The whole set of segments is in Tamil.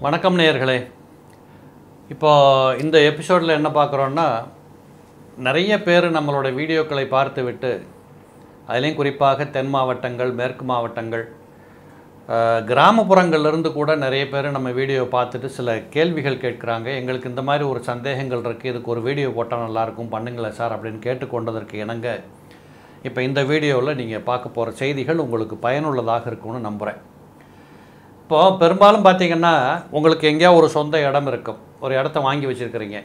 வணக்கம் நேயர்களே இப்போ இந்த எபிசோடில் என்ன பார்க்குறோன்னா நிறைய பேர் நம்மளோட வீடியோக்களை பார்த்துவிட்டு அதுலேயும் குறிப்பாக தென் மாவட்டங்கள் மேற்கு மாவட்டங்கள் கிராமப்புறங்கள்லேருந்து கூட நிறைய பேர் நம்ம வீடியோ பார்த்துட்டு சில கேள்விகள் கேட்குறாங்க எங்களுக்கு இந்த மாதிரி ஒரு சந்தேகங்கள் இருக்குது இதுக்கு ஒரு வீடியோ போட்டால் நல்லாயிருக்கும் பண்ணுங்களேன் சார் அப்படின்னு கேட்டுக்கொண்டதற்கு இணங்க இப்போ இந்த வீடியோவில் நீங்கள் பார்க்க போகிற செய்திகள் உங்களுக்கு பயனுள்ளதாக இருக்கும்னு நம்புகிறேன் இப்போது பெரும்பாலும் பார்த்திங்கன்னா உங்களுக்கு எங்கேயா ஒரு சொந்த இடம் இருக்கும் ஒரு இடத்த வாங்கி வச்சுருக்கிறீங்க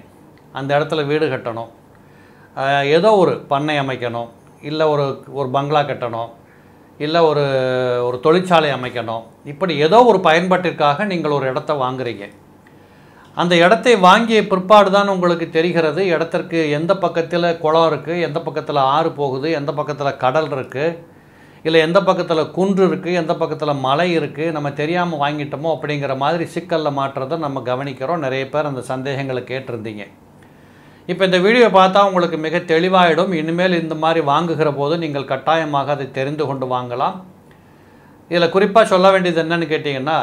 அந்த இடத்துல வீடு கட்டணும் ஏதோ ஒரு பண்ணை அமைக்கணும் இல்லை ஒரு ஒரு பங்களா கட்டணும் இல்லை ஒரு ஒரு தொழிற்சாலை அமைக்கணும் இப்படி ஏதோ ஒரு பயன்பாட்டிற்காக நீங்கள் ஒரு இடத்த வாங்குறீங்க அந்த இடத்தை வாங்கிய பிற்பாடு தான் உங்களுக்கு தெரிகிறது இடத்திற்கு எந்த பக்கத்தில் குளம் இருக்குது எந்த பக்கத்தில் ஆறு போகுது எந்த பக்கத்தில் கடல் இருக்குது இல்லை எந்த பக்கத்தில் குன்று இருக்குது எந்த பக்கத்தில் மலை இருக்குது நம்ம தெரியாமல் வாங்கிட்டோமோ அப்படிங்கிற மாதிரி சிக்கலில் மாற்றுறதை நம்ம கவனிக்கிறோம் நிறைய பேர் அந்த சந்தேகங்களை கேட்டிருந்தீங்க இப்போ இந்த வீடியோ பார்த்தா உங்களுக்கு மிக தெளிவாகிடும் இனிமேல் இந்த மாதிரி வாங்குகிற போது நீங்கள் கட்டாயமாக அதை தெரிந்து கொண்டு வாங்கலாம் இதில் குறிப்பாக சொல்ல வேண்டியது என்னன்னு கேட்டிங்கன்னா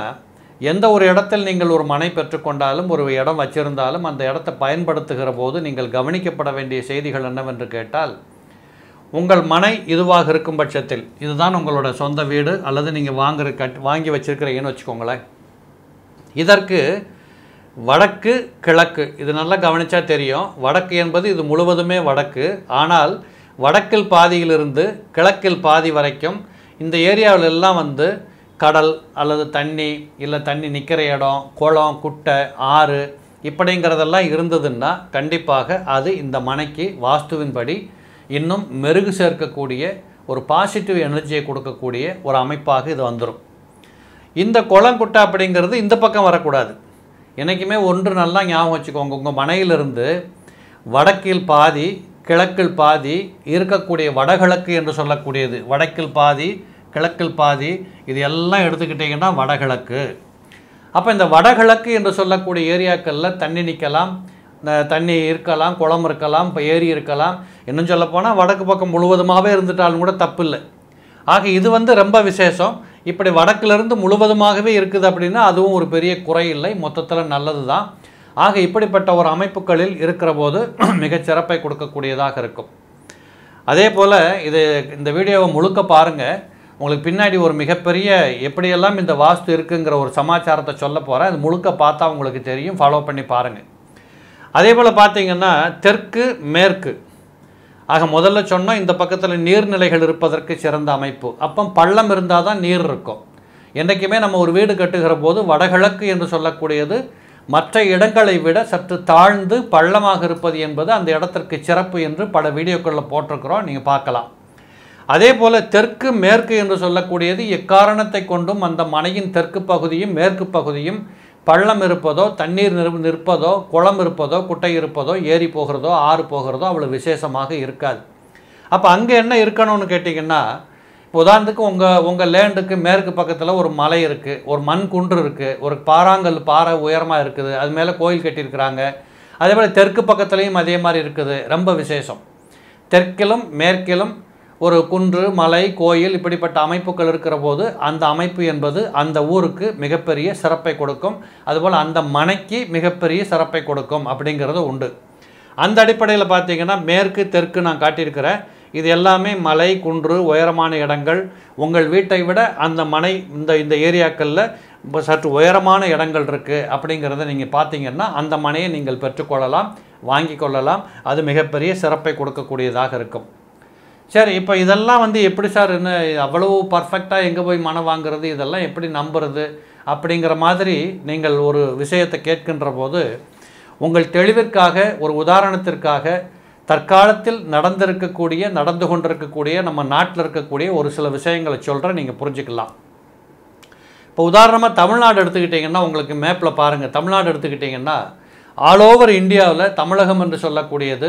எந்த ஒரு இடத்தில் நீங்கள் ஒரு மனை பெற்றுக்கொண்டாலும் ஒரு இடம் வச்சிருந்தாலும் அந்த இடத்தை பயன்படுத்துகிற போது நீங்கள் கவனிக்கப்பட வேண்டிய செய்திகள் என்னவென்று கேட்டால் உங்கள் மனை இதுவாக இருக்கும் பட்சத்தில் இதுதான் உங்களோட சொந்த வீடு அல்லது நீங்கள் வாங்குற கட் வாங்கி வச்சுருக்கிறீங்கன்னு வச்சுக்கோங்களேன் இதற்கு வடக்கு கிழக்கு இது நல்லா கவனித்தா தெரியும் வடக்கு என்பது இது முழுவதுமே வடக்கு ஆனால் வடக்கில் பாதியிலிருந்து கிழக்கில் பாதி வரைக்கும் இந்த ஏரியாவிலெல்லாம் வந்து கடல் அல்லது தண்ணி இல்லை தண்ணி நிற்கிற இடம் குளம் குட்டை ஆறு இப்படிங்கிறதெல்லாம் இருந்ததுன்னா கண்டிப்பாக அது இந்த மனைக்கு வாஸ்துவின்படி இன்னும் மெருகு சேர்க்கக்கூடிய ஒரு பாசிட்டிவ் எனர்ஜியை கொடுக்கக்கூடிய ஒரு அமைப்பாக இது வந்துடும் இந்த குளம் குட்டை அப்படிங்கிறது இந்த பக்கம் வரக்கூடாது என்றைக்குமே ஒன்று நல்லா ஞாபகம் வச்சுக்கோங்க உங்கள் மனையிலிருந்து வடக்கில் பாதி கிழக்கில் பாதி இருக்கக்கூடிய வடகிழக்கு என்று சொல்லக்கூடியது வடக்கில் பாதி கிழக்கில் பாதி இது எல்லாம் எடுத்துக்கிட்டிங்கன்னா வடகிழக்கு அப்போ இந்த வடகிழக்கு என்று சொல்லக்கூடிய ஏரியாக்களில் தண்ணி நிற்கலாம் தண்ணி இருக்கலாம் குளம் இருக்கலாம் இப்போ ஏரி இருக்கலாம் இன்னும் சொல்லப்போனால் வடக்கு பக்கம் முழுவதுமாகவே இருந்துட்டாலும் கூட தப்பு இல்லை ஆக இது வந்து ரொம்ப விசேஷம் இப்படி வடக்கிலிருந்து முழுவதுமாகவே இருக்குது அப்படின்னா அதுவும் ஒரு பெரிய குறை இல்லை மொத்தத்தில் நல்லது தான் ஆக இப்படிப்பட்ட ஒரு அமைப்புகளில் இருக்கிற போது மிகச்சிறப்பை கொடுக்கக்கூடியதாக இருக்கும் அதே போல் இது இந்த வீடியோவை முழுக்க பாருங்கள் உங்களுக்கு பின்னாடி ஒரு மிகப்பெரிய எப்படியெல்லாம் இந்த வாஸ்து இருக்குங்கிற ஒரு சமாச்சாரத்தை சொல்ல போகிறேன் அது முழுக்க பார்த்தா உங்களுக்கு தெரியும் ஃபாலோ பண்ணி பாருங்கள் அதே போல் பார்த்தீங்கன்னா தெற்கு மேற்கு ஆக முதல்ல சொன்னால் இந்த பக்கத்தில் நீர்நிலைகள் இருப்பதற்கு சிறந்த அமைப்பு அப்போ பள்ளம் இருந்தால் தான் நீர் இருக்கும் என்றைக்குமே நம்ம ஒரு வீடு கட்டுகிற போது வடகிழக்கு என்று சொல்லக்கூடியது மற்ற இடங்களை விட சற்று தாழ்ந்து பள்ளமாக இருப்பது என்பது அந்த இடத்திற்கு சிறப்பு என்று பல வீடியோக்களில் போட்டிருக்கிறோம் நீங்கள் பார்க்கலாம் அதே போல தெற்கு மேற்கு என்று சொல்லக்கூடியது எக்காரணத்தை கொண்டும் அந்த மனையின் தெற்கு பகுதியும் மேற்கு பகுதியும் பள்ளம் இருப்பதோ தண்ணீர் நிறு நிற்பதோ குளம் இருப்பதோ குட்டை இருப்பதோ ஏறி போகிறதோ ஆறு போகிறதோ அவ்வளோ விசேஷமாக இருக்காது அப்போ அங்கே என்ன இருக்கணும்னு கேட்டிங்கன்னா உதாரணத்துக்கு உங்கள் உங்கள் லேண்டுக்கு மேற்கு பக்கத்தில் ஒரு மலை இருக்குது ஒரு மண் குன்று இருக்குது ஒரு பாறாங்கல் பாறை உயரமாக இருக்குது அது மேலே கோயில் கட்டியிருக்கிறாங்க அதே போல் தெற்கு பக்கத்துலேயும் அதே மாதிரி இருக்குது ரொம்ப விசேஷம் தெற்கிலும் மேற்கிலும் ஒரு குன்று மலை கோயில் இப்படிப்பட்ட அமைப்புகள் இருக்கிற போது அந்த அமைப்பு என்பது அந்த ஊருக்கு மிகப்பெரிய சிறப்பை கொடுக்கும் அதுபோல் அந்த மனைக்கு மிகப்பெரிய சிறப்பை கொடுக்கும் அப்படிங்கிறது உண்டு அந்த அடிப்படையில் பார்த்தீங்கன்னா மேற்கு தெற்கு நான் காட்டியிருக்கிறேன் இது எல்லாமே மலை குன்று உயரமான இடங்கள் உங்கள் வீட்டை விட அந்த மனை இந்த இந்த ஏரியாக்களில் சற்று உயரமான இடங்கள் இருக்குது அப்படிங்கிறத நீங்கள் பார்த்தீங்கன்னா அந்த மனையை நீங்கள் பெற்றுக்கொள்ளலாம் வாங்கி கொள்ளலாம் அது மிகப்பெரிய சிறப்பை கொடுக்கக்கூடியதாக இருக்கும் சரி இப்போ இதெல்லாம் வந்து எப்படி சார் என்ன அவ்வளோ பர்ஃபெக்டாக எங்கே போய் மனம் வாங்குறது இதெல்லாம் எப்படி நம்புறது அப்படிங்கிற மாதிரி நீங்கள் ஒரு விஷயத்தை கேட்கின்ற போது உங்கள் தெளிவிற்காக ஒரு உதாரணத்திற்காக தற்காலத்தில் நடந்திருக்கக்கூடிய நடந்து கொண்டிருக்கக்கூடிய நம்ம நாட்டில் இருக்கக்கூடிய ஒரு சில விஷயங்களை சொல்கிற நீங்கள் புரிஞ்சுக்கலாம் இப்போ உதாரணமாக தமிழ்நாடு எடுத்துக்கிட்டிங்கன்னா உங்களுக்கு மேப்பில் பாருங்கள் தமிழ்நாடு எடுத்துக்கிட்டிங்கன்னா ஆல் ஓவர் இந்தியாவில் தமிழகம் என்று சொல்லக்கூடியது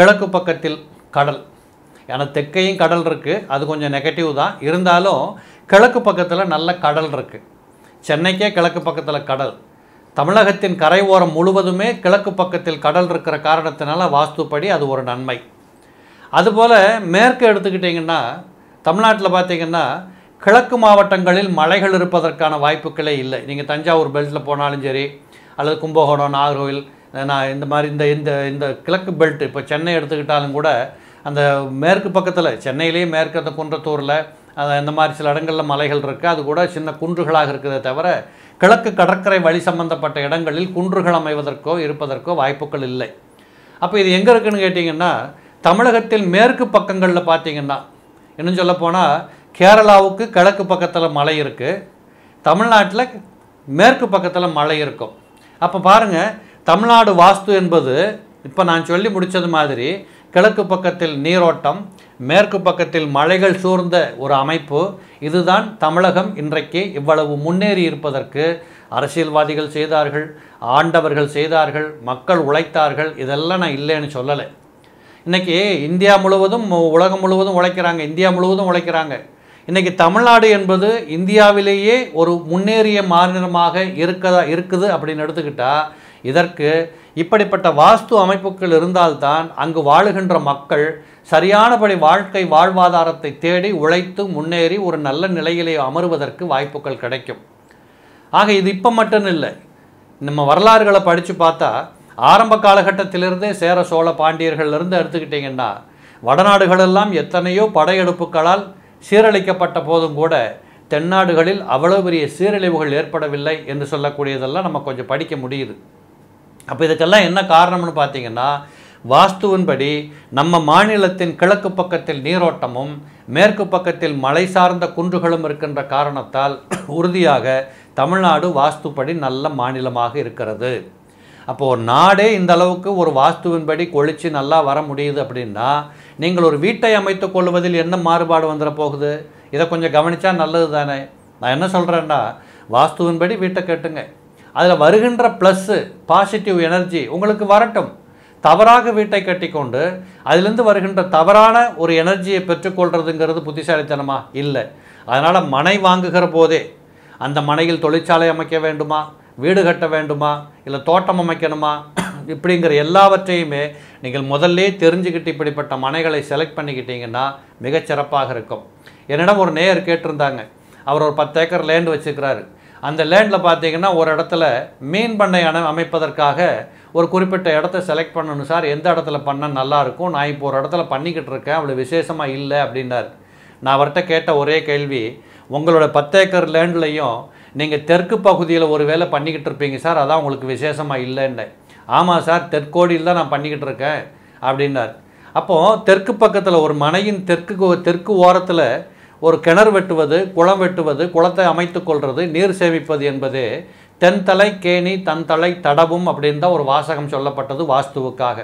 கிழக்கு பக்கத்தில் கடல் ஏன்னா தெற்கையும் கடல் இருக்குது அது கொஞ்சம் நெகட்டிவ் தான் இருந்தாலும் கிழக்கு பக்கத்தில் நல்ல கடல் இருக்குது சென்னைக்கே கிழக்கு பக்கத்தில் கடல் தமிழகத்தின் கரை ஓரம் முழுவதுமே கிழக்கு பக்கத்தில் கடல் இருக்கிற காரணத்தினால வாஸ்துப்படி அது ஒரு நன்மை அதுபோல் மேற்கு எடுத்துக்கிட்டிங்கன்னா தமிழ்நாட்டில் பார்த்திங்கன்னா கிழக்கு மாவட்டங்களில் மலைகள் இருப்பதற்கான வாய்ப்புகளே இல்லை நீங்கள் தஞ்சாவூர் பெல்ட்டில் போனாலும் சரி அல்லது கும்பகோணம் நாகர்கோவில் நான் இந்த மாதிரி இந்த இந்த இந்த கிழக்கு பெல்ட் இப்போ சென்னை எடுத்துக்கிட்டாலும் கூட அந்த மேற்கு பக்கத்தில் சென்னையிலேயே மேற்கு அந்த குன்றத்தூரில் இந்த மாதிரி சில இடங்களில் மலைகள் இருக்குது அது கூட சின்ன குன்றுகளாக இருக்கிறத தவிர கிழக்கு கடற்கரை வழி சம்பந்தப்பட்ட இடங்களில் குன்றுகள் அமைவதற்கோ இருப்பதற்கோ வாய்ப்புகள் இல்லை அப்போ இது எங்கே இருக்குதுன்னு கேட்டிங்கன்னா தமிழகத்தில் மேற்கு பக்கங்களில் பார்த்திங்கன்னா இன்னும் சொல்லப்போனால் கேரளாவுக்கு கிழக்கு பக்கத்தில் மலை இருக்குது தமிழ்நாட்டில் மேற்கு பக்கத்தில் மலை இருக்கும் அப்போ பாருங்கள் தமிழ்நாடு வாஸ்து என்பது இப்போ நான் சொல்லி முடித்தது மாதிரி கிழக்கு பக்கத்தில் நீரோட்டம் மேற்கு பக்கத்தில் மலைகள் சூழ்ந்த ஒரு அமைப்பு இதுதான் தமிழகம் இன்றைக்கு இவ்வளவு முன்னேறி இருப்பதற்கு அரசியல்வாதிகள் செய்தார்கள் ஆண்டவர்கள் செய்தார்கள் மக்கள் உழைத்தார்கள் இதெல்லாம் நான் இல்லைன்னு சொல்லலை இன்றைக்கி இந்தியா முழுவதும் உலகம் முழுவதும் உழைக்கிறாங்க இந்தியா முழுவதும் உழைக்கிறாங்க இன்றைக்கி தமிழ்நாடு என்பது இந்தியாவிலேயே ஒரு முன்னேறிய மாநிலமாக இருக்கதா இருக்குது அப்படின்னு எடுத்துக்கிட்டால் இதற்கு இப்படிப்பட்ட வாஸ்து அமைப்புகள் இருந்தால்தான் அங்கு வாழுகின்ற மக்கள் சரியானபடி வாழ்க்கை வாழ்வாதாரத்தை தேடி உழைத்து முன்னேறி ஒரு நல்ல நிலையிலே அமருவதற்கு வாய்ப்புகள் கிடைக்கும் ஆக இது இப்போ மட்டும் இல்லை நம்ம வரலாறுகளை படித்து பார்த்தா ஆரம்ப காலகட்டத்திலிருந்தே சேர சோழ பாண்டியர்கள்லேருந்து எடுத்துக்கிட்டிங்கன்னா வடநாடுகளெல்லாம் எத்தனையோ படையெடுப்புகளால் சீரழிக்கப்பட்ட போதும் கூட தென்னாடுகளில் அவ்வளோ பெரிய சீரழிவுகள் ஏற்படவில்லை என்று சொல்லக்கூடியதெல்லாம் நம்ம கொஞ்சம் படிக்க முடியுது அப்போ இதுக்கெல்லாம் என்ன காரணம்னு பார்த்தீங்கன்னா வாஸ்துவின்படி நம்ம மாநிலத்தின் கிழக்கு பக்கத்தில் நீரோட்டமும் மேற்கு பக்கத்தில் மலை சார்ந்த குன்றுகளும் இருக்கின்ற காரணத்தால் உறுதியாக தமிழ்நாடு வாஸ்துப்படி நல்ல மாநிலமாக இருக்கிறது அப்போது ஒரு நாடே இந்த அளவுக்கு ஒரு வாஸ்துவின்படி கொழித்து நல்லா வர முடியுது அப்படின்னா நீங்கள் ஒரு வீட்டை அமைத்து கொள்வதில் என்ன மாறுபாடு வந்துட போகுது இதை கொஞ்சம் கவனித்தா நல்லது தானே நான் என்ன சொல்கிறேன்னா வாஸ்துவின்படி வீட்டை கேட்டுங்க அதில் வருகின்ற ப்ளஸ்ஸு பாசிட்டிவ் எனர்ஜி உங்களுக்கு வரட்டும் தவறாக வீட்டை கட்டிக்கொண்டு அதிலிருந்து வருகின்ற தவறான ஒரு எனர்ஜியை பெற்றுக்கொள்கிறதுங்கிறது புத்திசாலித்தனமா இல்லை அதனால் மனை வாங்குகிற போதே அந்த மனையில் தொழிற்சாலை அமைக்க வேண்டுமா வீடு கட்ட வேண்டுமா இல்லை தோட்டம் அமைக்கணுமா இப்படிங்கிற எல்லாவற்றையுமே நீங்கள் முதல்ல தெரிஞ்சுக்கிட்டு இப்படிப்பட்ட மனைகளை செலக்ட் பண்ணிக்கிட்டீங்கன்னா மிகச்சிறப்பாக இருக்கும் என்னிடம் ஒரு நேயர் கேட்டிருந்தாங்க அவர் ஒரு பத்து ஏக்கர் லேண்டு வச்சுக்கிறாரு அந்த லேண்டில் பார்த்தீங்கன்னா ஒரு இடத்துல மீன் பண்ணை அணை அமைப்பதற்காக ஒரு குறிப்பிட்ட இடத்த செலக்ட் பண்ணணும் சார் எந்த இடத்துல பண்ணால் நல்லாயிருக்கும் நான் இப்போ ஒரு இடத்துல பண்ணிக்கிட்டு இருக்கேன் அவ்வளோ விசேஷமாக இல்லை அப்படின்னார் நான் அவர்கிட்ட கேட்ட ஒரே கேள்வி உங்களோட பத்து ஏக்கர் லேண்ட்லையும் நீங்கள் தெற்கு பகுதியில் ஒரு வேலை பண்ணிக்கிட்டு இருப்பீங்க சார் அதான் உங்களுக்கு விசேஷமாக இல்லைன்னு ஆமாம் சார் தெற்கோடியில் தான் நான் பண்ணிக்கிட்டு இருக்கேன் அப்படின்னார் அப்போது தெற்கு பக்கத்தில் ஒரு மனையின் தெற்கு தெற்கு ஓரத்தில் ஒரு கிணறு வெட்டுவது குளம் வெட்டுவது குளத்தை அமைத்து கொள்வது நீர் சேமிப்பது என்பது தென் தலை கேணி தன் தலை தடவும் அப்படின்னு தான் ஒரு வாசகம் சொல்லப்பட்டது வாஸ்துவுக்காக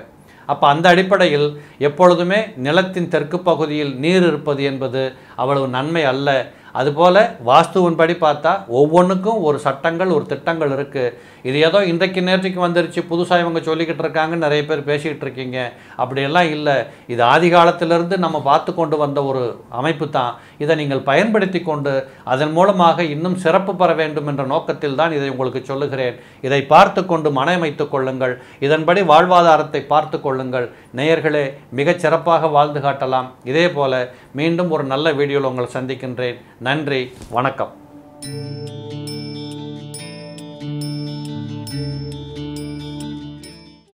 அப்போ அந்த அடிப்படையில் எப்பொழுதுமே நிலத்தின் தெற்கு பகுதியில் நீர் இருப்பது என்பது அவ்வளவு நன்மை அல்ல அதுபோல் வாஸ்துவின்படி பார்த்தா ஒவ்வொன்றுக்கும் ஒரு சட்டங்கள் ஒரு திட்டங்கள் இருக்குது இது ஏதோ இன்றைக்கு நேற்றுக்கு வந்துருச்சு புதுசாக இவங்க சொல்லிக்கிட்டு இருக்காங்கன்னு நிறைய பேர் பேசிக்கிட்டு இருக்கீங்க அப்படியெல்லாம் இல்லை இது ஆதி காலத்திலேருந்து நம்ம பார்த்து கொண்டு வந்த ஒரு அமைப்பு தான் இதை நீங்கள் பயன்படுத்தி கொண்டு அதன் மூலமாக இன்னும் சிறப்பு பெற வேண்டும் என்ற நோக்கத்தில் தான் இதை உங்களுக்கு சொல்லுகிறேன் இதை பார்த்து கொண்டு மனமைத்து கொள்ளுங்கள் இதன்படி வாழ்வாதாரத்தை பார்த்து கொள்ளுங்கள் நேயர்களே மிகச் சிறப்பாக வாழ்ந்து காட்டலாம் இதே போல் மீண்டும் ஒரு நல்ல வீடியோவில் உங்களை சந்திக்கின்றேன் நன்றி வணக்கம்